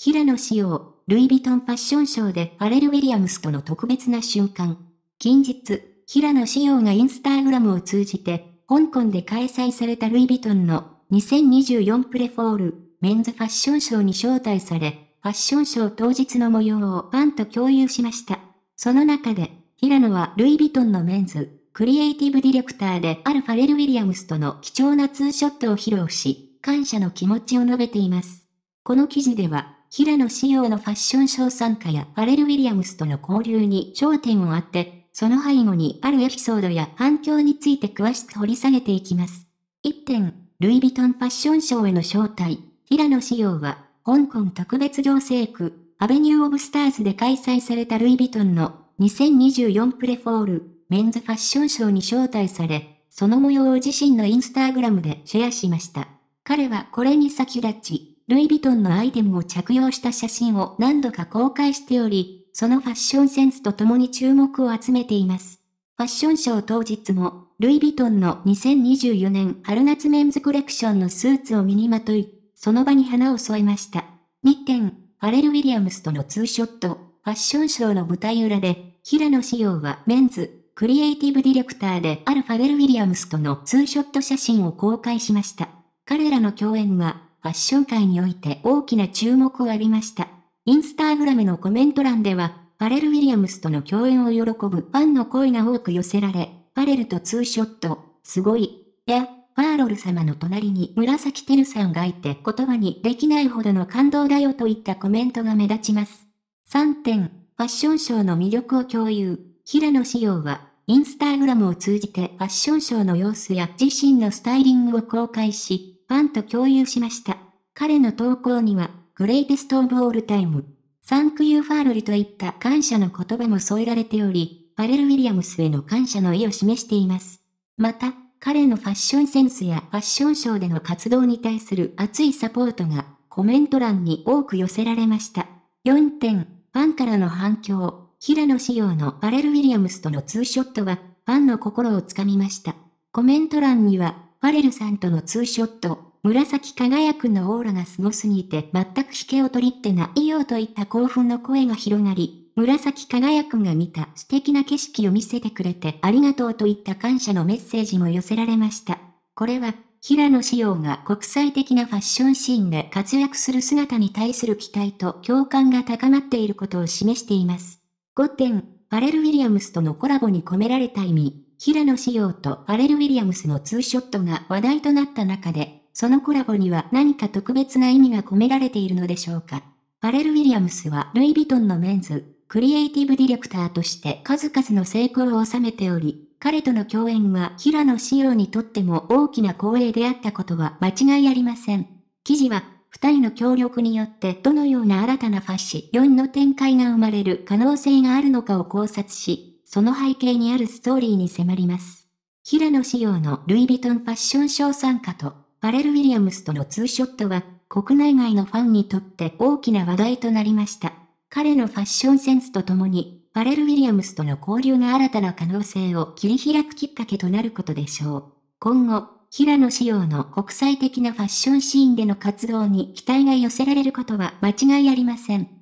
平野紫耀、ルイ・ヴィトンファッションショーでファレル・ウィリアムスとの特別な瞬間。近日、平野紫耀がインスタグラムを通じて、香港で開催されたルイ・ヴィトンの2024プレフォールメンズファッションショーに招待され、ファッションショー当日の模様をファンと共有しました。その中で、平野はルイ・ヴィトンのメンズ、クリエイティブディレクターであるファレル・ウィリアムスとの貴重なツーショットを披露し、感謝の気持ちを述べています。この記事では、平野紫耀のファッションショー参加やファレル・ウィリアムスとの交流に焦点を当て、その背後にあるエピソードや反響について詳しく掘り下げていきます。1点、ルイ・ヴィトンファッションショーへの招待、平野紫耀は、香港特別行政区、アベニュー・オブ・スターズで開催されたルイ・ヴィトンの2024プレフォール、メンズファッションショーに招待され、その模様を自身のインスタグラムでシェアしました。彼はこれに先立ち、ルイ・ヴィトンのアイテムを着用した写真を何度か公開しており、そのファッションセンスと共に注目を集めています。ファッションショー当日も、ルイ・ヴィトンの2024年春夏メンズコレクションのスーツを身にまとい、その場に花を添えました。日点、ファレル・ウィリアムスとのツーショット、ファッションショーの舞台裏で、平野紫耀はメンズ、クリエイティブディレクターであるファレル・ウィリアムスとのツーショット写真を公開しました。彼らの共演は、ファッション界において大きな注目を浴びました。インスタグラムのコメント欄では、ファレル・ウィリアムスとの共演を喜ぶファンの声が多く寄せられ、ファレルとツーショット、すごい、や、ファーロル様の隣に紫テルさんがいて言葉にできないほどの感動だよといったコメントが目立ちます。3点、ファッションショーの魅力を共有。平野紫耀は、インスタグラムを通じてファッションショーの様子や自身のスタイリングを公開し、ファンと共有しました。彼の投稿には、グレイテストオブオールタイム、サンクユーファーロリといった感謝の言葉も添えられており、ファレル・ウィリアムスへの感謝の意を示しています。また、彼のファッションセンスやファッションショーでの活動に対する熱いサポートがコメント欄に多く寄せられました。4点、ファンからの反響。平野仕様のパレル・ウィリアムスとのツーショットは、ファンの心をつかみました。コメント欄には、ファレルさんとのツーショット、紫輝くのオーラが凄すすぎて全く引けを取りってないようといった興奮の声が広がり、紫輝くんが見た素敵な景色を見せてくれてありがとうといった感謝のメッセージも寄せられました。これは、平野紫耀が国際的なファッションシーンで活躍する姿に対する期待と共感が高まっていることを示しています。5点、パレル・ウィリアムスとのコラボに込められた意味、平野紫耀とパレル・ウィリアムスのツーショットが話題となった中で、そのコラボには何か特別な意味が込められているのでしょうか。ファレル・ウィリアムスはルイ・ヴィトンのメンズ、クリエイティブディレクターとして数々の成功を収めており、彼との共演は平野紫耀にとっても大きな光栄であったことは間違いありません。記事は、二人の協力によってどのような新たなファッションの展開が生まれる可能性があるのかを考察し、その背景にあるストーリーに迫ります。平野紫耀のルイ・ヴィトンファッション賞参加と、パレル・ウィリアムスとのツーショットは、国内外のファンにとって大きな話題となりました。彼のファッションセンスとともに、パレル・ウィリアムスとの交流が新たな可能性を切り開くきっかけとなることでしょう。今後、平野紫耀の国際的なファッションシーンでの活動に期待が寄せられることは間違いありません。